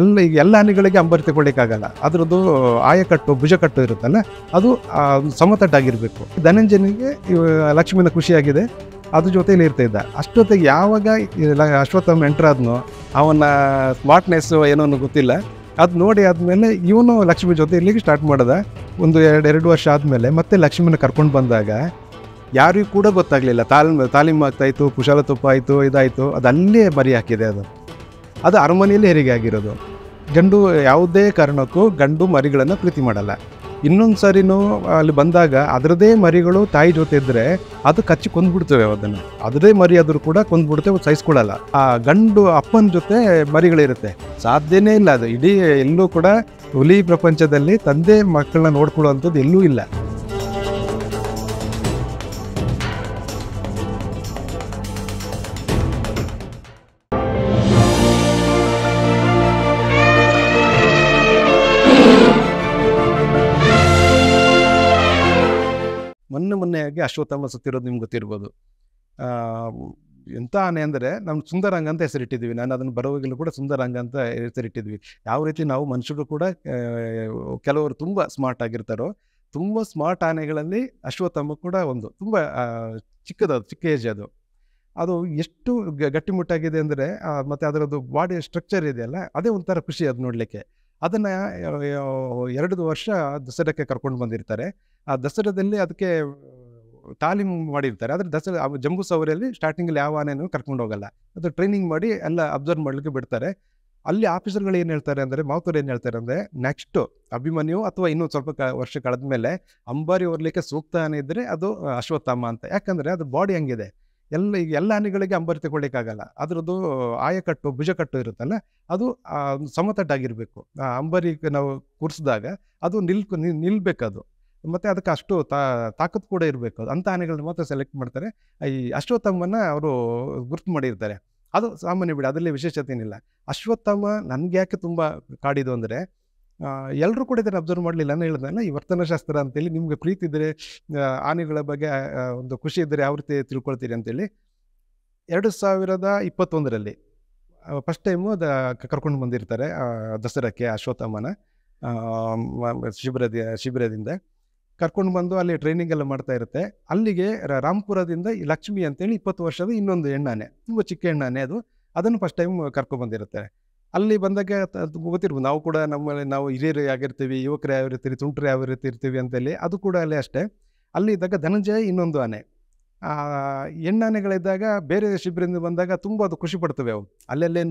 ಎಲ್ಲ ಈಗ ಎಲ್ಲ ಹನಿಗಳಿಗೆ ಅಂಬರಿ ತಗೊಳ್ಳಿಕ್ಕಾಗಲ್ಲ ಅದರದ್ದು ಆಯಕಟ್ಟು ಭುಜಕಟ್ಟು ಇರುತ್ತಲ್ಲ ಅದು ಸಮತಟ್ಟಾಗಿರಬೇಕು ಧನಂಜನಿಗೆ ಲಕ್ಷ್ಮೀನ ಖುಷಿಯಾಗಿದೆ ಅದ್ರ ಜೊತೆಯಲ್ಲಿ ಇರ್ತಾಯಿದ್ದ ಅಷ್ಟೊತ್ತಿಗೆ ಯಾವಾಗ ಅಶ್ವತ್ಥಮ್ ಎಂಟ್ರಾದ್ನೋ ಅವನ ಸ್ಮಾರ್ಟ್ನೆಸ್ಸು ಏನೋ ಗೊತ್ತಿಲ್ಲ ಅದು ನೋಡಿ ಆದಮೇಲೆ ಇವನು ಲಕ್ಷ್ಮಿ ಜೊತೆ ಇಲ್ಲಿಗೆ ಸ್ಟಾರ್ಟ್ ಮಾಡಿದೆ ಒಂದು ಎರಡು ಎರಡು ವರ್ಷ ಆದಮೇಲೆ ಮತ್ತೆ ಲಕ್ಷ್ಮಿನ ಕರ್ಕೊಂಡು ಬಂದಾಗ ಯಾರಿಗೂ ಕೂಡ ಗೊತ್ತಾಗಲಿಲ್ಲ ತಾಲೀಮ್ ತಾಲೀಮು ಆಗ್ತಾಯಿತ್ತು ತುಪ್ಪ ಆಯಿತು ಇದಾಯಿತು ಅದು ಅಲ್ಲೇ ಮರಿ ಹಾಕಿದೆ ಅದು ಅದು ಅರಮನೆಯಲ್ಲಿ ಹೆರಿಗೆ ಆಗಿರೋದು ಗಂಡು ಯಾವುದೇ ಕಾರಣಕ್ಕೂ ಗಂಡು ಮರಿಗಳನ್ನು ಪ್ರೀತಿ ಮಾಡಲ್ಲ ಇನ್ನೊಂದು ಸಾರಿನೂ ಅಲ್ಲಿ ಬಂದಾಗ ಅದರದೇ ಮರಿಗಳು ತಾಯಿ ಜೊತೆ ಇದ್ದರೆ ಅದು ಕಚ್ಚಿ ಕೊಂದ್ಬಿಡ್ತೇವೆ ಅದನ್ನು ಅದರದೇ ಮರಿ ಆದರೂ ಕೂಡ ಕೊಂದ್ಬಿಡ್ತೇವೆ ಸಹಿಸ್ಕೊಳ್ಳಲ್ಲ ಆ ಗಂಡು ಅಪ್ಪನ ಜೊತೆ ಮರಿಗಳಿರುತ್ತೆ ಸಾಧ್ಯನೇ ಇಲ್ಲ ಅದು ಇಡೀ ಎಲ್ಲೂ ಕೂಡ ಹುಲಿ ಪ್ರಪಂಚದಲ್ಲಿ ತಂದೆ ಮಕ್ಕಳನ್ನ ನೋಡ್ಕೊಳ್ಳೋ ಅಂಥದ್ದು ಎಲ್ಲೂ ಇಲ್ಲ ಮೊನ್ನೆ ಮೊನ್ನೆಯಾಗಿ ಅಶ್ವತ್ಥಾಮ ಸುತ್ತಿರೋದು ನಿಮ್ಗೆ ಗೊತ್ತಿರ್ಬೋದು ಎಂಥ ಆನೆ ಅಂದರೆ ನಮ್ಮ ಸುಂದರಾಂಗ ಅಂತ ಹೆಸರಿಟ್ಟಿದ್ವಿ ನಾನು ಅದನ್ನು ಬರುವಾಗಲೂ ಕೂಡ ಸುಂದರಾಂಗ ಅಂತ ಹೆಸರಿಟ್ಟಿದ್ವಿ ಯಾವ ರೀತಿ ನಾವು ಮನುಷ್ಯರು ಕೂಡ ಕೆಲವರು ತುಂಬ ಸ್ಮಾರ್ಟ್ ಆಗಿರ್ತಾರೋ ತುಂಬ ಸ್ಮಾರ್ಟ್ ಆನೆಗಳಲ್ಲಿ ಅಶ್ವತ್ಥಾಮ ಕೂಡ ಒಂದು ತುಂಬ ಚಿಕ್ಕದದು ಚಿಕ್ಕ ಏಜ್ ಅದು ಅದು ಎಷ್ಟು ಗಟ್ಟಿಮುಟ್ಟಾಗಿದೆ ಅಂದರೆ ಮತ್ತು ಅದರದ್ದು ಬಾಡಿ ಸ್ಟ್ರಕ್ಚರ್ ಇದೆಯಲ್ಲ ಅದೇ ಒಂಥರ ಖುಷಿ ಅದು ನೋಡಲಿಕ್ಕೆ ಅದನ್ನು ಎರಡು ವರ್ಷ ದಸರಾಕ್ಕೆ ಕರ್ಕೊಂಡು ಬಂದಿರ್ತಾರೆ ಆ ದಸರಾದಲ್ಲಿ ಅದಕ್ಕೆ ತಾಲೀಮು ಮಾಡಿರ್ತಾರೆ ಆದರೆ ದಸರಾ ಜಂಬೂ ಸವಾರಿಯಲ್ಲಿ ಸ್ಟಾರ್ಟಿಂಗಲ್ಲಿ ಯಾವ ಆನೆನೂ ಕರ್ಕೊಂಡು ಹೋಗಲ್ಲ ಅದು ಟ್ರೈನಿಂಗ್ ಮಾಡಿ ಎಲ್ಲ ಅಬ್ಸರ್ವ್ ಮಾಡಲಿಕ್ಕೆ ಬಿಡ್ತಾರೆ ಅಲ್ಲಿ ಆಫೀಸರ್ಗಳು ಏನು ಹೇಳ್ತಾರೆ ಅಂದರೆ ಮಾವುತರು ಏನು ಹೇಳ್ತಾರೆ ಅಂದರೆ ನೆಕ್ಸ್ಟು ಅಭಿಮನ್ಯು ಅಥವಾ ಇನ್ನೂ ಸ್ವಲ್ಪ ಕ ವರ್ಷ ಕಳೆದ ಮೇಲೆ ಅಂಬಾರಿ ಹೊರಲಿಕ್ಕೆ ಸೂಕ್ತ ಆನೆ ಇದ್ದರೆ ಅದು ಅಶ್ವತ್ಥಾಮ ಅಂತ ಯಾಕಂದರೆ ಅದು ಬಾಡಿ ಹಂಗಿದೆ ಎಲ್ಲ ಈಗ ಎಲ್ಲ ಹನಿಗಳಿಗೆ ಅಂಬರಿ ತಗೊಳ್ಳಿಕ್ಕಾಗಲ್ಲ ಅದರದ್ದು ಆಯಕಟ್ಟು ಭುಜಕಟ್ಟು ಇರುತ್ತಲ್ಲ ಅದು ಸಮತಟ್ಟಾಗಿರಬೇಕು ಅಂಬರಿ ನಾವು ಕೂರಿಸಿದಾಗ ಅದು ನಿಲ್ಕು ನಿಲ್ಬೇಕದು ಮತ್ತು ಅದಕ್ಕೆ ಅಷ್ಟು ತಾಕತ್ತು ಕೂಡ ಇರಬೇಕು ಅಂಥ ಆನೆಗಳನ್ನ ಮಾತ್ರ ಸೆಲೆಕ್ಟ್ ಮಾಡ್ತಾರೆ ಈ ಅಶ್ವತ್ಥಮ್ಮನ್ನು ಅವರು ಗುರ್ತು ಮಾಡಿರ್ತಾರೆ ಅದು ಸಾಮಾನ್ಯ ಬಿಡಿ ಅದರಲ್ಲಿ ವಿಶೇಷತೆ ಏನಿಲ್ಲ ಅಶ್ವತ್ಥಮ್ಮ ನನಗೆ ಯಾಕೆ ತುಂಬ ಕಾಡಿದು ಅಂದರೆ ಎಲ್ಲರೂ ಕೂಡ ಇದನ್ನು ಅಬ್ಸರ್ವ್ ಮಾಡಲಿಲ್ಲ ಅಂತ ಹೇಳಿದ್ನಲ್ಲ ಈ ವರ್ತನಶಾಸ್ತ್ರ ಅಂತೇಳಿ ನಿಮಗೆ ಪ್ರೀತಿ ಇದ್ದರೆ ಆನೆಗಳ ಬಗ್ಗೆ ಒಂದು ಖುಷಿ ಇದ್ದರೆ ಯಾವ ರೀತಿ ತಿಳ್ಕೊಳ್ತೀರಿ ಅಂತೇಳಿ ಎರಡು ಸಾವಿರದ ಇಪ್ಪತ್ತೊಂದರಲ್ಲಿ ಫಸ್ಟ್ ಟೈಮು ಅದ ಕರ್ಕೊಂಡು ಬಂದಿರ್ತಾರೆ ದಸರಾಕ್ಕೆ ಅಶ್ವತ್ಥಾಮನ ಶಿಬಿರದ ಶಿಬಿರದಿಂದ ಕರ್ಕೊಂಡು ಬಂದು ಅಲ್ಲಿ ಟ್ರೈನಿಂಗ್ ಎಲ್ಲ ಮಾಡ್ತಾ ಇರುತ್ತೆ ಅಲ್ಲಿಗೆ ರಾಮ್ಪುರದಿಂದ ಲಕ್ಷ್ಮಿ ಅಂತೇಳಿ ಇಪ್ಪತ್ತು ವರ್ಷದ ಇನ್ನೊಂದು ಹೆಣ್ಣಾನೆ ತುಂಬ ಚಿಕ್ಕ ಹೆಣ್ಣಾನೆ ಅದು ಅದನ್ನು ಫಸ್ಟ್ ಟೈಮ್ ಕರ್ಕೊಂಡು ಬಂದಿರುತ್ತೆ ಅಲ್ಲಿ ಬಂದಾಗ ಗೊತ್ತಿರ್ಬೋದು ನಾವು ಕೂಡ ನಮ್ಮಲ್ಲಿ ನಾವು ಹಿರಿಯರು ಆಗಿರ್ತೀವಿ ಯುವಕರು ಯಾವ ರೀತಿ ತುಂಟರು ಯಾವ ರೀತಿ ಇರ್ತೀವಿ ಅಂತೇಳಿ ಅದು ಕೂಡ ಅಲ್ಲಿ ಅಷ್ಟೇ ಅಲ್ಲಿ ಇದ್ದಾಗ ಧನಂಜಯ ಇನ್ನೊಂದು ಆನೆ ಹೆಣ್ಣಾನೆಗಳಿದ್ದಾಗ ಬೇರೆ ಶಿಬಿರದಿಂದ ಬಂದಾಗ ತುಂಬ ಅದು ಖುಷಿ ಪಡ್ತವೆ ಅವು ಅಲ್ಲೆಲ್ಲೇ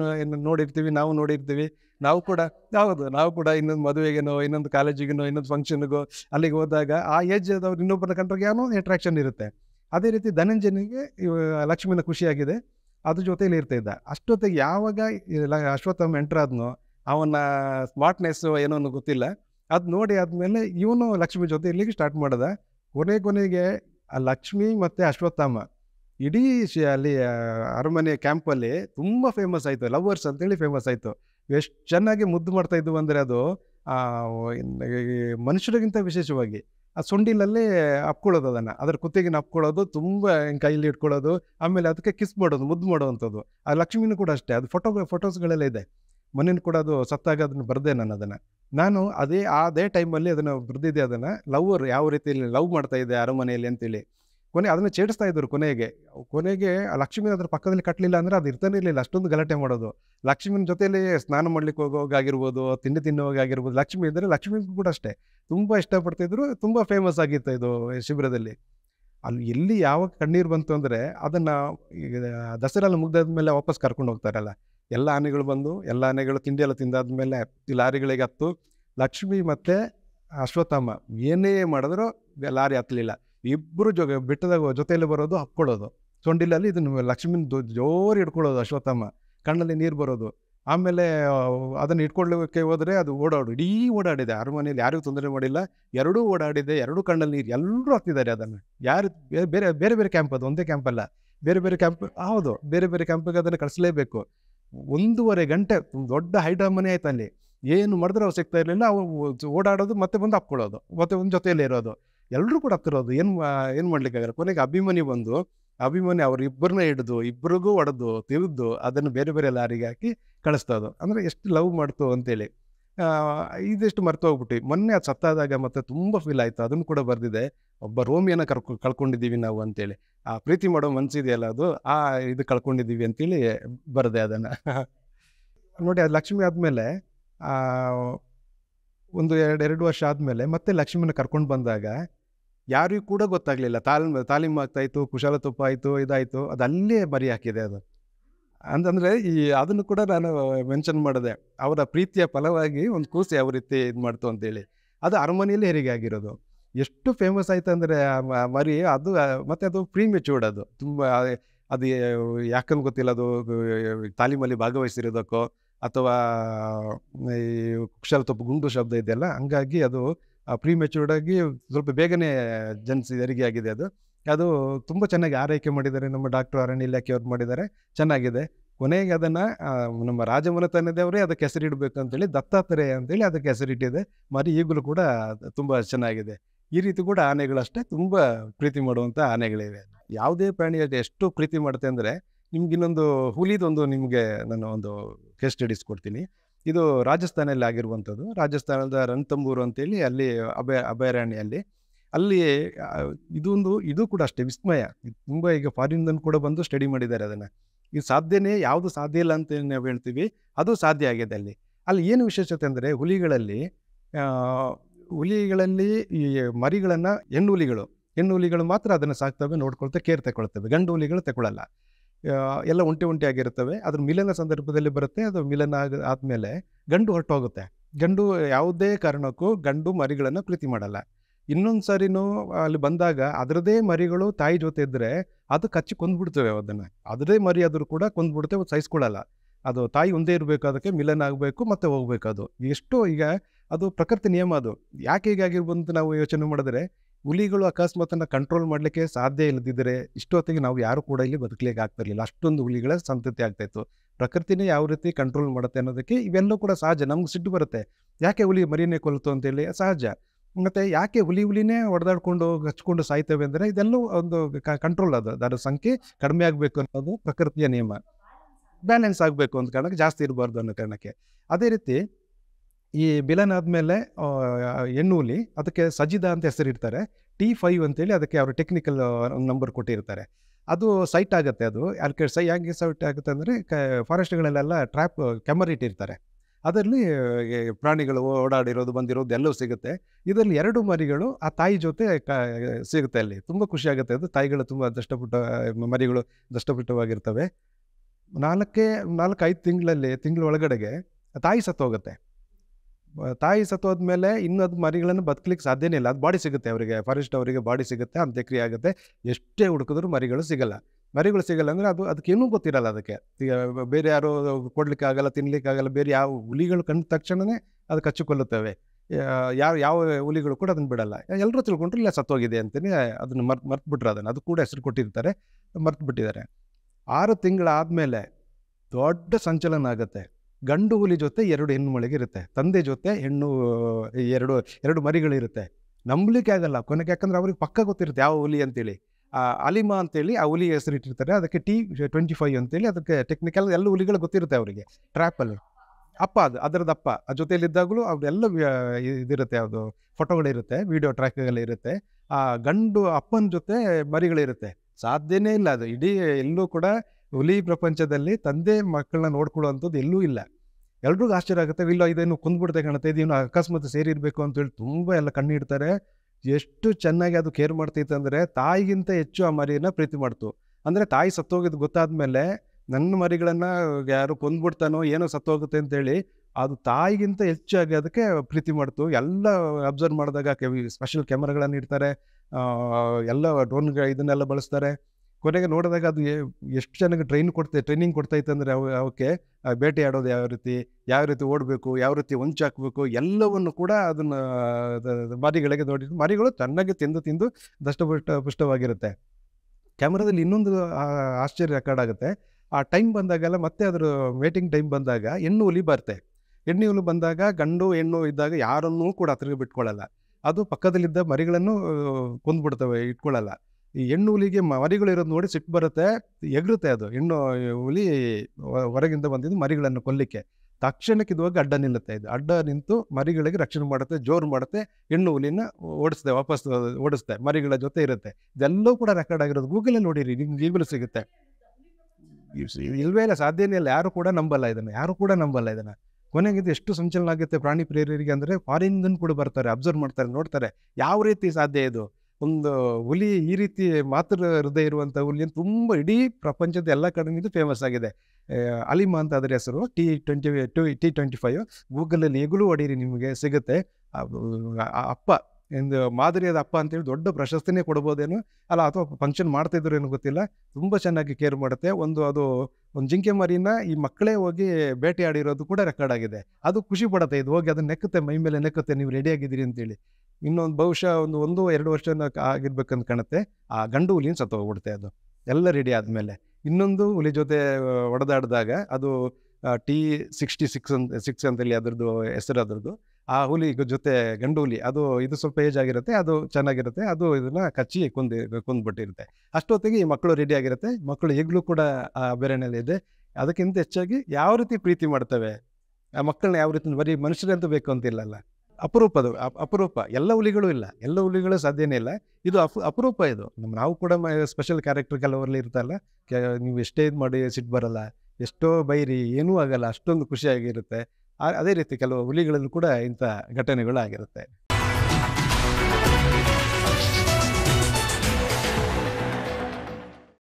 ನೋಡಿರ್ತೀವಿ ನಾವು ನೋಡಿರ್ತೀವಿ ನಾವು ಕೂಡ ಹೌದು ನಾವು ಕೂಡ ಇನ್ನೊಂದು ಮದುವೆಗೇನೋ ಇನ್ನೊಂದು ಕಾಲೇಜಿಗೇನೋ ಇನ್ನೊಂದು ಫಂಕ್ಷನ್ಗೋ ಅಲ್ಲಿಗೆ ಹೋದಾಗ ಆ ಏಜ್ ಅದವ್ರು ಇನ್ನೊಬ್ಬರ ಕಂಡ್ರಿಗೆ ಏನೋ ಅಟ್ರಾಕ್ಷನ್ ಇರುತ್ತೆ ಅದೇ ರೀತಿ ಧನಂಜಯನಿಗೆ ಲಕ್ಷ್ಮಿನ ಖುಷಿಯಾಗಿದೆ ಅದ್ರ ಜೊತೆಯಲ್ಲಿ ಇರ್ತಾ ಇದ್ದ ಅಷ್ಟೊತ್ತಿಗೆ ಯಾವಾಗ ಎಂಟರ್ ಎಂಟ್ರಾದ್ನೋ ಅವನ ಸ್ಮಾರ್ಟ್ನೆಸ್ಸು ಏನೋ ಗೊತ್ತಿಲ್ಲ ಅದು ನೋಡಿ ಆದಮೇಲೆ ಇವನು ಲಕ್ಷ್ಮಿ ಜೊತೆ ಇರ್ಲಿಕ್ಕೆ ಸ್ಟಾರ್ಟ್ ಮಾಡಿದ ಕೊನೆ ಕೊನೆಗೆ ಆ ಲಕ್ಷ್ಮಿ ಮತ್ತು ಅಶ್ವತ್ಥಮ್ಮ ಇಡೀ ಶಿ ಅಲ್ಲಿ ಅರಮನೆ ಕ್ಯಾಂಪಲ್ಲಿ ತುಂಬ ಫೇಮಸ್ ಆಯಿತು ಲವರ್ಸ್ ಅಂತೇಳಿ ಫೇಮಸ್ ಆಯಿತು ಎಷ್ಟು ಚೆನ್ನಾಗಿ ಮುದ್ದು ಮಾಡ್ತಾಯಿದ್ವು ಅಂದರೆ ಅದು ಮನುಷ್ಯರಿಗಿಂತ ವಿಶೇಷವಾಗಿ ಆ ಸೊಂಡಿಲಲ್ಲೇ ಅಪ್ಕೊಳ್ಳೋದು ಅದನ್ನು ಅದರ ಕುತ್ತಿಗೆನ ಅಪ್ಕೊಳ್ಳೋದು ತುಂಬ ಕೈಯಲ್ಲಿ ಇಟ್ಕೊಳ್ಳೋದು ಆಮೇಲೆ ಅದಕ್ಕೆ ಕಿಸ್ ಮಾಡೋದು ಮುದ್ದು ಮಾಡುವಂಥದ್ದು ಆ ಲಕ್ಷ್ಮಿನೂ ಕೂಡ ಅಷ್ಟೇ ಅದು ಫೋಟೋ ಫೋಟೋಸ್ಗಳೆಲ್ಲ ಇದೆ ಮನೇನು ಕೂಡ ಅದು ಸತ್ತಾಗ ಅದನ್ನು ಬರದೆ ನಾನು ಅದನ್ನು ನಾನು ಅದೇ ಅದೇ ಟೈಮಲ್ಲಿ ಅದನ್ನು ಬರೆದಿದ್ದೆ ಅದನ್ನು ಲವ್ವರ್ ಯಾವ ರೀತಿಯಲ್ಲಿ ಲವ್ ಮಾಡ್ತಾ ಇದೆ ಅರಮನೆಯಲ್ಲಿ ಅಂತೇಳಿ ಕೊನೆ ಅದನ್ನು ಚೇಡಿಸ್ತಾ ಇದ್ದರು ಕೊನೆಗೆ ಕೊನೆಗೆ ಲಕ್ಷ್ಮೀನ ಅದ್ರ ಪಕ್ಕದಲ್ಲಿ ಕಟ್ಟಲಿಲ್ಲ ಅಂದರೆ ಅದು ಇರ್ತಾನೆ ಇರಲಿಲ್ಲ ಅಷ್ಟೊಂದು ಗಲಾಟೆ ಮಾಡೋದು ಲಕ್ಷ್ಮೀನ ಜೊತೆಯಲ್ಲಿ ಸ್ನಾನ ಮಾಡ್ಲಿಕ್ಕೆ ಹೋಗೋಗಾಗಿರ್ಬೋದು ತಿಂಡಿ ತಿನ್ನೋಗಾಗಿರ್ಬೋದು ಲಕ್ಷ್ಮೀ ಅಂದರೆ ಲಕ್ಷ್ಮೀ ಕೂಡ ಅಷ್ಟೇ ತುಂಬ ಇಷ್ಟಪಡ್ತಿದ್ರು ತುಂಬ ಫೇಮಸ್ ಆಗಿತ್ತು ಇದು ಶಿಬಿರದಲ್ಲಿ ಅಲ್ಲಿ ಎಲ್ಲಿ ಯಾವಾಗ ಕಣ್ಣೀರು ಬಂತು ಅಂದರೆ ಅದನ್ನು ಈಗ ಮುಗ್ದಾದ ಮೇಲೆ ವಾಪಸ್ ಕರ್ಕೊಂಡು ಹೋಗ್ತಾರಲ್ಲ ಎಲ್ಲ ಆನೆಗಳು ಬಂದು ಎಲ್ಲ ಆನೆಗಳು ತಿಂಡಿ ಎಲ್ಲ ತಿಂದಾದ್ಮೇಲೆ ಲಾರಿಗಳಿಗೆ ಹತ್ತು ಲಕ್ಷ್ಮಿ ಮತ್ತು ಅಶ್ವತ್ಥಮ್ಮ ಏನೇ ಮಾಡಿದ್ರು ಲಾರಿ ಹತ್ತಲಿಲ್ಲ ಇಬ್ಬರು ಜೊ ಬೆಟ್ಟದಾಗ ಜೊತೆಯಲ್ಲಿ ಬರೋದು ಹಾಕ್ಕೊಳ್ಳೋದು ಸೊಂಡಿಲಲ್ಲಿ ಇದನ್ನು ಲಕ್ಷ್ಮಿನ ಜೋರು ಇಟ್ಕೊಳ್ಳೋದು ಅಶ್ವತ್ಥಮ್ಮ ಕಣ್ಣಲ್ಲಿ ನೀರು ಬರೋದು ಆಮೇಲೆ ಅದನ್ನು ಇಟ್ಕೊಳ್ಳೋಕ್ಕೆ ಹೋದರೆ ಅದು ಓಡಾಡು ಇಡೀ ಓಡಾಡಿದೆ ಅರಮನೆಯಲ್ಲಿ ಯಾರಿಗೂ ತೊಂದರೆ ಮಾಡಿಲ್ಲ ಎರಡೂ ಓಡಾಡಿದೆ ಎರಡೂ ಕಣ್ಣಲ್ಲಿ ನೀರು ಎಲ್ಲರೂ ಹಾಕ್ತಿದ್ದಾರೆ ಅದನ್ನು ಯಾರು ಬೇರೆ ಬೇರೆ ಬೇರೆ ಕ್ಯಾಂಪ್ ಅದು ಒಂದೇ ಕ್ಯಾಂಪ್ ಅಲ್ಲ ಬೇರೆ ಬೇರೆ ಕ್ಯಾಂಪ್ ಹೌದು ಬೇರೆ ಬೇರೆ ಕ್ಯಾಂಪಿಗೆ ಅದನ್ನು ಕಳಿಸಲೇಬೇಕು ಒಂದೂವರೆ ಗಂಟೆ ದೊಡ್ಡ ಮನೆ ಆಯ್ತು ಅಲ್ಲಿ ಏನು ಮಾಡಿದ್ರೆ ಅವ್ರು ಸಿಗ್ತಾ ಇರಲಿಲ್ಲ ಅವು ಓಡಾಡೋದು ಮತ್ತೆ ಬಂದು ಹಾಕ್ಕೊಳ್ಳೋದು ಮತ್ತೆ ಒಂದು ಜೊತೆಯಲ್ಲಿ ಇರೋದು ಎಲ್ಲರೂ ಕೂಡ ಆಗ್ತಿರೋದು ಏನು ಏನು ಮಾಡ್ಲಿಕ್ಕಾಗಲ್ಲ ಕೊನೆಗೆ ಅಭಿಮಾನಿ ಬಂದು ಅಭಿಮಾನಿ ಇಬ್ಬರನ್ನ ಹಿಡಿದು ಇಬ್ಬರಿಗೂ ಒಡೆದು ತಿರುದು ಅದನ್ನು ಬೇರೆ ಬೇರೆ ಲಾರಿಗೆ ಹಾಕಿ ಕಳಿಸ್ತೋದು ಅಂದರೆ ಎಷ್ಟು ಲವ್ ಮಾಡ್ತು ಅಂತೇಳಿ ಇದಿಷ್ಟು ಹೋಗ್ಬಿಟ್ಟು ಮೊನ್ನೆ ಅದು ಸತ್ತಾದಾಗ ಮತ್ತೆ ತುಂಬ ಫೀಲ್ ಆಯಿತು ಅದನ್ನು ಕೂಡ ಬರೆದಿದೆ ಒಬ್ಬ ರೋಮಿಯನ್ನು ಕರ್ಕೊ ಕಳ್ಕೊಂಡಿದ್ದೀವಿ ನಾವು ಅಂತೇಳಿ ಆ ಪ್ರೀತಿ ಮಾಡೋ ಮನಸ್ಸಿದೆಯಲ್ಲ ಅದು ಆ ಇದು ಕಳ್ಕೊಂಡಿದ್ದೀವಿ ಅಂತೇಳಿ ಬರದೆ ಅದನ್ನು ನೋಡಿ ಅದು ಲಕ್ಷ್ಮಿ ಆದಮೇಲೆ ಒಂದು ಎರಡು ಎರಡು ವರ್ಷ ಆದಮೇಲೆ ಮತ್ತೆ ಲಕ್ಷ್ಮಿನ ಕರ್ಕೊಂಡು ಬಂದಾಗ ಯಾರಿಗೂ ಕೂಡ ಗೊತ್ತಾಗಲಿಲ್ಲ ತಾಲ್ ತಾಲೀಮು ಆಗ್ತಾಯಿತ್ತು ಕುಶಾಲ ತುಪ್ಪ ಆಯಿತು ಇದಾಯಿತು ಅದು ಅಲ್ಲೇ ಬರಿ ಹಾಕಿದೆ ಅದು ಅಂತಂದರೆ ಈ ಅದನ್ನು ಕೂಡ ನಾನು ಮೆನ್ಷನ್ ಮಾಡಿದೆ ಅವರ ಪ್ರೀತಿಯ ಫಲವಾಗಿ ಒಂದು ಕೂಸು ಯಾವ ರೀತಿ ಇದು ಮಾಡ್ತು ಅಂತೇಳಿ ಅದು ಅರಮನೆಯಲ್ಲಿ ಹೆರಿಗೆ ಆಗಿರೋದು ಎಷ್ಟು ಫೇಮಸ್ ಆಯಿತು ಅಂದರೆ ಮರಿ ಅದು ಮತ್ತು ಅದು ಪ್ರೀಮೆಚೂರ್ಡ್ ಅದು ತುಂಬ ಅದು ಯಾಕಂದ್ರೆ ಗೊತ್ತಿಲ್ಲ ಅದು ತಾಲೀಮಲ್ಲಿ ಭಾಗವಹಿಸಿರೋದಕ್ಕೋ ಅಥವಾ ಈ ಕುಕ್ಷಾಲ ತಪ್ಪು ಗುಂಡು ಶಬ್ದ ಇದೆಯಲ್ಲ ಹಂಗಾಗಿ ಅದು ಪ್ರೀ ಆಗಿ ಸ್ವಲ್ಪ ಬೇಗನೆ ಜನಿಸಿ ಹೆರಿಗೆ ಆಗಿದೆ ಅದು ಅದು ತುಂಬ ಚೆನ್ನಾಗಿ ಆರೈಕೆ ಮಾಡಿದ್ದಾರೆ ನಮ್ಮ ಡಾಕ್ಟರ್ ಅರಣ್ಯ ಅವ್ರು ಮಾಡಿದ್ದಾರೆ ಚೆನ್ನಾಗಿದೆ ಕೊನೆಗೆ ಅದನ್ನು ನಮ್ಮ ರಾಜಮನೆತನದವರೇ ಅದಕ್ಕೆ ಹೆಸರಿಡಬೇಕು ಅಂತೇಳಿ ದತ್ತಾತ್ರೇಯ ಅಂತೇಳಿ ಅದಕ್ಕೆ ಹೆಸರಿಟ್ಟಿದೆ ಮರಿ ಈಗಲೂ ಕೂಡ ತುಂಬ ಚೆನ್ನಾಗಿದೆ ಈ ರೀತಿ ಕೂಡ ಆನೆಗಳಷ್ಟೇ ತುಂಬ ಪ್ರೀತಿ ಮಾಡುವಂಥ ಆನೆಗಳಿವೆ ಯಾವುದೇ ಪ್ರಾಣಿಯಲ್ಲಿ ಎಷ್ಟು ಪ್ರೀತಿ ಮಾಡುತ್ತೆ ಅಂದರೆ ನಿಮ್ಗೆ ಇನ್ನೊಂದು ಹುಲಿದೊಂದು ನಿಮಗೆ ನಾನು ಒಂದು ಕೇಸ್ ಸ್ಟಡೀಸ್ ಕೊಡ್ತೀನಿ ಇದು ರಾಜಸ್ಥಾನಲ್ಲಿ ಆಗಿರುವಂಥದ್ದು ರಾಜಸ್ಥಾನದ ರಂಗ್ತಂಬೂರು ಅಂತೇಳಿ ಅಲ್ಲಿ ಅಭಯ ಅಭಯಾರಣ್ಯಲ್ಲಿ ಅಲ್ಲಿ ಇದೊಂದು ಇದು ಕೂಡ ಅಷ್ಟೇ ವಿಸ್ಮಯ ತುಂಬ ಈಗ ಫಾರಿನ್ದನ್ನು ಕೂಡ ಬಂದು ಸ್ಟಡಿ ಮಾಡಿದ್ದಾರೆ ಅದನ್ನು ಇದು ಸಾಧ್ಯನೇ ಯಾವುದು ಸಾಧ್ಯ ಇಲ್ಲ ಅಂತ ನಾವು ಹೇಳ್ತೀವಿ ಅದು ಸಾಧ್ಯ ಆಗಿದೆ ಅಲ್ಲಿ ಅಲ್ಲಿ ಏನು ವಿಶೇಷತೆ ಅಂದರೆ ಹುಲಿಗಳಲ್ಲಿ ಹುಲಿಗಳಲ್ಲಿ ಈ ಮರಿಗಳನ್ನು ಹೆಣ್ಣು ಹುಲಿಗಳು ಹೆಣ್ಣು ಹುಲಿಗಳು ಮಾತ್ರ ಅದನ್ನು ಸಾಕ್ತವೆ ನೋಡ್ಕೊಳ್ತಾ ಕೇರ್ ತಗೊಳ್ತವೆ ಗಂಡು ಹುಲಿಗಳು ತಗೊಳ್ಳಲ್ಲ ಎಲ್ಲ ಒಂಟಿ ಒಂಟೆ ಆಗಿರ್ತವೆ ಅದ್ರ ಮಿಲನ ಸಂದರ್ಭದಲ್ಲಿ ಬರುತ್ತೆ ಅದು ಮಿಲನ ಆದ್ಮೇಲೆ ಗಂಡು ಹೊರಟೋಗುತ್ತೆ ಗಂಡು ಯಾವುದೇ ಕಾರಣಕ್ಕೂ ಗಂಡು ಮರಿಗಳನ್ನು ಪ್ರೀತಿ ಮಾಡಲ್ಲ ಇನ್ನೊಂದು ಸಾರಿನೂ ಅಲ್ಲಿ ಬಂದಾಗ ಅದರದೇ ಮರಿಗಳು ತಾಯಿ ಜೊತೆ ಇದ್ದರೆ ಅದು ಕಚ್ಚಿ ಕೊಂದ್ಬಿಡ್ತವೆ ಅದನ್ನು ಅದರದೇ ಮರಿ ಆದರೂ ಕೂಡ ಕೊಂದ್ಬಿಡುತ್ತೆ ಸಹಿಸ್ಕೊಳ್ಳಲ್ಲ ಅದು ತಾಯಿ ಒಂದೇ ಇರಬೇಕು ಅದಕ್ಕೆ ಮಿಲನ ಆಗಬೇಕು ಮತ್ತೆ ಹೋಗ್ಬೇಕು ಅದು ಎಷ್ಟು ಈಗ ಅದು ಪ್ರಕೃತಿ ನಿಯಮ ಅದು ಯಾಕೆ ಹೀಗಾಗಿರ್ಬೋದು ನಾವು ಯೋಚನೆ ಮಾಡಿದ್ರೆ ಹುಲಿಗಳು ಅಕಸ್ಮಾತನ್ನು ಕಂಟ್ರೋಲ್ ಮಾಡಲಿಕ್ಕೆ ಸಾಧ್ಯ ಇಲ್ಲದಿದ್ದರೆ ಇಷ್ಟೊತ್ತಿಗೆ ನಾವು ಯಾರು ಕೂಡ ಇಲ್ಲಿ ಬದುಕಲಿಕ್ಕೆ ಆಗ್ತಿರಲಿಲ್ಲ ಅಷ್ಟೊಂದು ಹುಲಿಗಳ ಸಂತತಿ ಆಗ್ತಾಯಿತ್ತು ಪ್ರಕೃತಿನೇ ಯಾವ ರೀತಿ ಕಂಟ್ರೋಲ್ ಮಾಡುತ್ತೆ ಅನ್ನೋದಕ್ಕೆ ಇವೆಲ್ಲೂ ಕೂಡ ಸಹಜ ನಮ್ಗೆ ಸಿಟ್ಟು ಬರುತ್ತೆ ಯಾಕೆ ಹುಲಿ ಮರಿನೇ ಕೊಲ್ತು ಅಂತೇಳಿ ಸಹಜ ಮತ್ತು ಯಾಕೆ ಹುಲಿ ಹುಲಿನೇ ಹೊಡೆದಾಡ್ಕೊಂಡು ಹಚ್ಕೊಂಡು ಸಾಯ್ತೇವೆ ಅಂದರೆ ಇದೆಲ್ಲೂ ಒಂದು ಕಂಟ್ರೋಲ್ ಅದು ಅದರ ಸಂಖ್ಯೆ ಕಡಿಮೆ ಆಗಬೇಕು ಅನ್ನೋದು ಪ್ರಕೃತಿಯ ನಿಯಮ ಬ್ಯಾಲೆನ್ಸ್ ಆಗಬೇಕು ಅಂತ ಕಾರಣಕ್ಕೆ ಜಾಸ್ತಿ ಇರಬಾರ್ದು ಅನ್ನೋ ಕಾರಣಕ್ಕೆ ಅದೇ ರೀತಿ ಈ ಬಿಲನ್ ಆದಮೇಲೆ ಎಣ್ಣೂಲಿ ಅದಕ್ಕೆ ಸಜಿದ ಅಂತ ಹೆಸರಿಡ್ತಾರೆ ಟಿ ಫೈವ್ ಅಂತೇಳಿ ಅದಕ್ಕೆ ಅವರು ಟೆಕ್ನಿಕಲ್ ನಂಬರ್ ಕೊಟ್ಟಿರ್ತಾರೆ ಅದು ಸೈಟ್ ಆಗುತ್ತೆ ಅದು ಅಲ್ಲಿ ಸೈ ಹೇಗೆ ಸೈಟ್ ಆಗುತ್ತೆ ಅಂದರೆ ಕ ಫಾರೆಸ್ಟ್ಗಳಲ್ಲೆಲ್ಲ ಟ್ರ್ಯಾಪ್ ಕ್ಯಾಮರ್ ಇಟ್ಟಿರ್ತಾರೆ ಅದರಲ್ಲಿ ಪ್ರಾಣಿಗಳು ಓಡಾಡಿರೋದು ಬಂದಿರೋದು ಎಲ್ಲವೂ ಸಿಗುತ್ತೆ ಇದರಲ್ಲಿ ಎರಡು ಮರಿಗಳು ಆ ತಾಯಿ ಜೊತೆ ಕ ಸಿಗುತ್ತೆ ಅಲ್ಲಿ ತುಂಬ ಖುಷಿಯಾಗುತ್ತೆ ಅದು ತಾಯಿಗಳು ತುಂಬ ದಷ್ಟಪುಟ್ಟ ಮರಿಗಳು ದಷ್ಟಪುಟ್ಟವಾಗಿರ್ತವೆ ನಾಲ್ಕೇ ನಾಲ್ಕು ಐದು ತಿಂಗಳಲ್ಲಿ ತಿಂಗಳ ಒಳಗಡೆಗೆ ತಾಯಿ ಸತ್ತು ಹೋಗುತ್ತೆ ತಾಯಿ ಸತ್ತೋದ್ಮೇಲೆ ಇನ್ನೂ ಅದು ಮರಿಗಳನ್ನು ಬದುಕಲಿಕ್ಕೆ ಸಾಧ್ಯನೇ ಇಲ್ಲ ಅದು ಬಾಡಿ ಸಿಗುತ್ತೆ ಅವರಿಗೆ ಫಾರೆಸ್ಟ್ ಅವರಿಗೆ ಬಾಡಿ ಸಿಗುತ್ತೆ ಅಂತ್ಯಕ್ರಿಯೆ ಆಗುತ್ತೆ ಎಷ್ಟೇ ಹುಡುಕಿದ್ರು ಮರಿಗಳು ಸಿಗಲ್ಲ ಮರಿಗಳು ಸಿಗಲ್ಲ ಅಂದರೆ ಅದು ಅದಕ್ಕೇನೂ ಗೊತ್ತಿರಲ್ಲ ಅದಕ್ಕೆ ಬೇರೆ ಯಾರು ಕೊಡ್ಲಿಕ್ಕೆ ಆಗಲ್ಲ ತಿನ್ಲಿಕ್ಕೆ ಆಗಲ್ಲ ಬೇರೆ ಯಾವ ಹುಲಿಗಳು ಕಂಡ ತಕ್ಷಣವೇ ಅದು ಕಚ್ಚಿಕೊಳ್ಳುತ್ತವೆ ಯಾವ ಯಾವ ಹುಲಿಗಳು ಕೂಡ ಅದನ್ನು ಬಿಡಲ್ಲ ಎಲ್ಲರೂ ತಿಳ್ಕೊಂಡ್ರು ಇಲ್ಲ ಸತ್ತೋಗಿದೆ ಅಂತೇಳಿ ಅದನ್ನು ಮರ್ ಮರ್ತು ಬಿಟ್ರು ಅದನ್ನು ಅದು ಕೂಡ ಹೆಸರು ಕೊಟ್ಟಿರ್ತಾರೆ ಮರ್ತು ಬಿಟ್ಟಿದ್ದಾರೆ ಆರು ತಿಂಗಳಾದಮೇಲೆ ದೊಡ್ಡ ಸಂಚಲನ ಆಗುತ್ತೆ ಗಂಡು ಹುಲಿ ಜೊತೆ ಎರಡು ಹೆಣ್ಣು ಇರುತ್ತೆ ತಂದೆ ಜೊತೆ ಹೆಣ್ಣು ಎರಡು ಎರಡು ಮರಿಗಳಿರುತ್ತೆ ನಂಬಲಿಕ್ಕೆ ಆಗಲ್ಲ ಕೊನೆಗೆ ಯಾಕಂದರೆ ಅವ್ರಿಗೆ ಪಕ್ಕ ಗೊತ್ತಿರುತ್ತೆ ಯಾವ ಹುಲಿ ಅಂತೇಳಿ ಅಲಿಮಾ ಅಂತೇಳಿ ಆ ಹುಲಿ ಹೆಸರಿಟ್ಟಿರ್ತಾರೆ ಅದಕ್ಕೆ ಟಿ ಟ್ವೆಂಟಿ ಫೈವ್ ಅಂತೇಳಿ ಅದಕ್ಕೆ ಟೆಕ್ನಿಕಲ್ ಎಲ್ಲ ಹುಲಿಗಳು ಗೊತ್ತಿರುತ್ತೆ ಅವರಿಗೆ ಟ್ರ್ಯಾಪಲ್ಲಿ ಅಪ್ಪ ಅದು ಅದರದ್ದು ಅಪ್ಪ ಆ ಜೊತೆಯಲ್ಲಿದ್ದಾಗಲೂ ಅವರೆಲ್ಲ ಇದಿರುತ್ತೆ ಅದು ಫೋಟೋಗಳಿರುತ್ತೆ ವಿಡಿಯೋ ಟ್ರ್ಯಾಕ್ಗಳಿರುತ್ತೆ ಆ ಗಂಡು ಅಪ್ಪನ ಜೊತೆ ಮರಿಗಳಿರುತ್ತೆ ಸಾಧ್ಯನೇ ಇಲ್ಲ ಅದು ಇಡೀ ಎಲ್ಲೂ ಕೂಡ ಹುಲಿ ಪ್ರಪಂಚದಲ್ಲಿ ತಂದೆ ಮಕ್ಕಳನ್ನ ನೋಡ್ಕೊಳ್ಳುವಂಥದ್ದು ಎಲ್ಲೂ ಇಲ್ಲ ಎಲ್ರಿಗೂ ಆಶ್ಚರ್ಯ ಆಗುತ್ತೆ ಇಲ್ಲ ಇದೇನು ಕುಂದ್ಬಿಡ್ತೆ ಕಾಣುತ್ತೆ ಇದೇನು ಅಕಸ್ಮಾತ್ ಸೇರಿರಬೇಕು ಅಂತೇಳಿ ತುಂಬ ಎಲ್ಲ ಕಣ್ಣಿಡ್ತಾರೆ ಎಷ್ಟು ಚೆನ್ನಾಗಿ ಅದು ಕೇರ್ ಮಾಡ್ತೈತೆ ಅಂದರೆ ತಾಯಿಗಿಂತ ಹೆಚ್ಚು ಆ ಮರಿಯನ್ನು ಪ್ರೀತಿ ಮಾಡ್ತು ಅಂದರೆ ತಾಯಿ ಸತ್ತೋಗಿದ್ದು ಗೊತ್ತಾದ ಮೇಲೆ ನನ್ನ ಮರಿಗಳನ್ನು ಯಾರು ಕೊಂದ್ಬಿಡ್ತಾನೋ ಏನೋ ಸತ್ತೋಗುತ್ತೆ ಅಂತೇಳಿ ಅದು ತಾಯಿಗಿಂತ ಹೆಚ್ಚಾಗಿ ಅದಕ್ಕೆ ಪ್ರೀತಿ ಮಾಡ್ತು ಎಲ್ಲ ಅಬ್ಸರ್ವ್ ಮಾಡಿದಾಗ ಸ್ಪೆಷಲ್ ಕ್ಯಾಮ್ರಾಗಳನ್ನು ಇಡ್ತಾರೆ ಎಲ್ಲ ಡ್ರೋನ್ ಇದನ್ನೆಲ್ಲ ಬಳಸ್ತಾರೆ ಕೊನೆಗೆ ನೋಡಿದಾಗ ಅದು ಎಷ್ಟು ಜನಕ್ಕೆ ಟ್ರೈನ್ ಕೊಡ್ತೈತೆ ಟ್ರೈನಿಂಗ್ ಕೊಡ್ತೈತೆ ಅಂದರೆ ಅವು ಅವಕ್ಕೆ ಬೇಟೆ ಆಡೋದು ಯಾವ ರೀತಿ ಯಾವ ರೀತಿ ಓಡಬೇಕು ಯಾವ ರೀತಿ ಹಾಕಬೇಕು ಎಲ್ಲವನ್ನು ಕೂಡ ಅದನ್ನು ಮಾರಿಗಳಿಗೆ ನೋಡಿ ಮಾರಿಗಳು ಚೆನ್ನಾಗಿ ತಿಂದು ತಿಂದು ದಷ್ಟಪುಷ್ಟ ಪುಷ್ಟವಾಗಿರುತ್ತೆ ಕ್ಯಾಮ್ರಾದಲ್ಲಿ ಇನ್ನೊಂದು ಆಶ್ಚರ್ಯ ರೆಕಾರ್ಡ್ ಆಗುತ್ತೆ ಆ ಟೈಮ್ ಬಂದಾಗೆಲ್ಲ ಮತ್ತೆ ಅದರ ವೇಟಿಂಗ್ ಟೈಮ್ ಬಂದಾಗ ಹೆಣ್ಣು ಹುಲಿ ಬರುತ್ತೆ ಹೆಣ್ಣು ಹುಲಿ ಬಂದಾಗ ಗಂಡು ಹೆಣ್ಣು ಇದ್ದಾಗ ಯಾರನ್ನೂ ಕೂಡ ಹತ್ತಿರ ಬಿಟ್ಕೊಳ್ಳಲ್ಲ ಅದು ಪಕ್ಕದಲ್ಲಿದ್ದ ಮರಿಗಳನ್ನು ಕೊಂದ್ಬಿಡ್ತವೆ ಇಟ್ಕೊಳ್ಳಲ್ಲ ಈ ಹೆಣ್ಣು ಹುಲಿಗೆ ಇರೋದು ನೋಡಿ ಸಿಟ್ಟು ಬರುತ್ತೆ ಎಗರುತ್ತೆ ಅದು ಹೆಣ್ಣು ಹುಲಿ ಹೊರಗಿಂದ ಬಂದಿದ್ದು ಮರಿಗಳನ್ನು ಕೊಲ್ಲಿಕ್ಕೆ ತಕ್ಷಣಕ್ಕೆ ಇದುವಾಗ ಅಡ್ಡ ನಿಲ್ಲುತ್ತೆ ಇದು ಅಡ್ಡ ನಿಂತು ಮರಿಗಳಿಗೆ ರಕ್ಷಣೆ ಮಾಡುತ್ತೆ ಜೋರು ಮಾಡುತ್ತೆ ಹೆಣ್ಣು ಹುಲಿನ ಓಡಿಸ್ತದೆ ವಾಪಸ್ ಓಡಿಸ್ತೆ ಮರಿಗಳ ಜೊತೆ ಇರುತ್ತೆ ಇದೆಲ್ಲವೂ ಕೂಡ ರೆಕಾರ್ಡ್ ಆಗಿರೋದು ಗೂಗಲಲ್ಲಿ ನೋಡಿರಿ ನಿಮ್ಗೆ ಈಗಲೂ ಸಿಗುತ್ತೆ ಇಲ್ವೇ ಇಲ್ಲ ಸಾಧ್ಯನೇ ಇಲ್ಲ ಯಾರು ಕೂಡ ನಂಬಲ್ಲ ಇದನ್ನು ಯಾರು ಕೂಡ ನಂಬಲ್ಲ ಇದನ್ನು ಕೊನೆಗಿದ್ದು ಎಷ್ಟು ಸಂಚಲನ ಆಗುತ್ತೆ ಪ್ರಾಣಿ ಪ್ರೇರಿಯರಿಗೆ ಅಂದರೆ ಫಾರಿನ್ಗನ್ ಕೂಡ ಬರ್ತಾರೆ ಅಬ್ಸರ್ವ್ ಮಾಡ್ತಾರೆ ನೋಡ್ತಾರೆ ಯಾವ ರೀತಿ ಸಾಧ್ಯ ಇದು ಒಂದು ಹುಲಿ ಈ ರೀತಿ ಮಾತೃ ಹೃದಯ ಇರುವಂಥ ಹುಲಿ ತುಂಬ ಇಡೀ ಪ್ರಪಂಚದ ಎಲ್ಲ ಕಡೆಯಿಂದ ಫೇಮಸ್ ಆಗಿದೆ ಅಲಿಮಾ ಅಂತ ಅದರ ಹೆಸರು T twenty two T twenty five ಗೂಗಲಲ್ಲಿ ಈಗಲೂ ಹೊಡೀರಿ ನಿಮಗೆ ಸಿಗುತ್ತೆ ಅಪ್ಪ ಒಂದು ಮಾದರಿಯಾದ ಅಪ್ಪ ಅಂತೇಳಿ ದೊಡ್ಡ ಪ್ರಶಸ್ತಿನೇ ಕೊಡ್ಬೋದೇನು ಅಲ್ಲ ಅಥವಾ ಫಂಕ್ಷನ್ ಮಾಡ್ತಾಯಿದ್ರು ಏನು ಗೊತ್ತಿಲ್ಲ ತುಂಬ ಚೆನ್ನಾಗಿ ಕೇರ್ ಮಾಡುತ್ತೆ ಒಂದು ಅದು ಒಂದು ಜಿಂಕೆ ಮರಿನ ಈ ಮಕ್ಕಳೇ ಹೋಗಿ ಬೇಟೆಯಾಡಿರೋದು ಕೂಡ ರೆಕಾರ್ಡ್ ಆಗಿದೆ ಅದು ಖುಷಿ ಪಡುತ್ತೆ ಇದು ಹೋಗಿ ಅದನ್ನ ನೆಕ್ಕುತ್ತೆ ಮೈ ಮೇಲೆ ನೆಕ್ಕುತ್ತೆ ನೀವು ರೆಡಿಯಾಗಿದ್ದೀರಿ ಅಂತೇಳಿ ಇನ್ನೊಂದು ಬಹುಶಃ ಒಂದು ಒಂದು ಎರಡು ವರ್ಷನ ಆಗಿರ್ಬೇಕಂತ ಕಾಣುತ್ತೆ ಆ ಗಂಡು ಹುಲಿನ ಹೋಗ್ಬಿಡುತ್ತೆ ಅದು ಎಲ್ಲ ರೆಡಿ ಆದಮೇಲೆ ಇನ್ನೊಂದು ಹುಲಿ ಜೊತೆ ಒಡೆದಾಡಿದಾಗ ಅದು ಟಿ ಸಿಕ್ಸ್ಟಿ ಸಿಕ್ಸ್ ಅಂತ ಸಿಕ್ಸ್ ಅಂತೇಳಿ ಅದರದ್ದು ಹೆಸರು ಅದರದ್ದು ಆ ಹುಲಿ ಜೊತೆ ಗಂಡು ಹುಲಿ ಅದು ಇದು ಸ್ವಲ್ಪ ಏಜ್ ಆಗಿರುತ್ತೆ ಅದು ಚೆನ್ನಾಗಿರುತ್ತೆ ಅದು ಇದನ್ನು ಕಚ್ಚಿ ಕುಂದಿ ಕುಂದ್ಬಿಟ್ಟಿರುತ್ತೆ ಅಷ್ಟೊತ್ತಿಗೆ ಈ ಮಕ್ಕಳು ರೆಡಿ ಆಗಿರುತ್ತೆ ಮಕ್ಕಳು ಈಗಲೂ ಕೂಡ ಆ ಅಭಯಾರಣ್ಯದಲ್ಲಿ ಇದೆ ಅದಕ್ಕಿಂತ ಹೆಚ್ಚಾಗಿ ಯಾವ ರೀತಿ ಪ್ರೀತಿ ಮಾಡ್ತವೆ ಆ ಮಕ್ಕಳನ್ನ ಯಾವ ರೀತಿ ಬರೀ ಮನುಷ್ಯರಂತೂ ಬೇಕು ಅಂತಿಲ್ಲಲ್ಲ ಅಪರೂಪದ ಅಪರೂಪ ಎಲ್ಲ ಹುಲಿಗಳು ಇಲ್ಲ ಎಲ್ಲ ಹುಲಿಗಳು ಸಾಧ್ಯನೇ ಇಲ್ಲ ಇದು ಅಪ್ ಅಪರೂಪ ಇದು ನಮ್ಮ ನಾವು ಕೂಡ ಸ್ಪೆಷಲ್ ಕ್ಯಾರೆಕ್ಟರ್ ಕೆಲವರಲ್ಲಿ ಇರ್ತಲ್ಲ ನೀವು ಎಷ್ಟೇ ಇದು ಮಾಡಿ ಸಿಟ್ಟು ಬರಲ್ಲ ಎಷ್ಟೋ ಬೈರಿ ಏನೂ ಆಗಲ್ಲ ಅಷ್ಟೊಂದು ಖುಷಿಯಾಗಿರುತ್ತೆ ಅದೇ ರೀತಿ ಕೆಲವು ಹುಲಿಗಳಲ್ಲೂ ಕೂಡ ಇಂಥ ಘಟನೆಗಳು ಆಗಿರುತ್ತೆ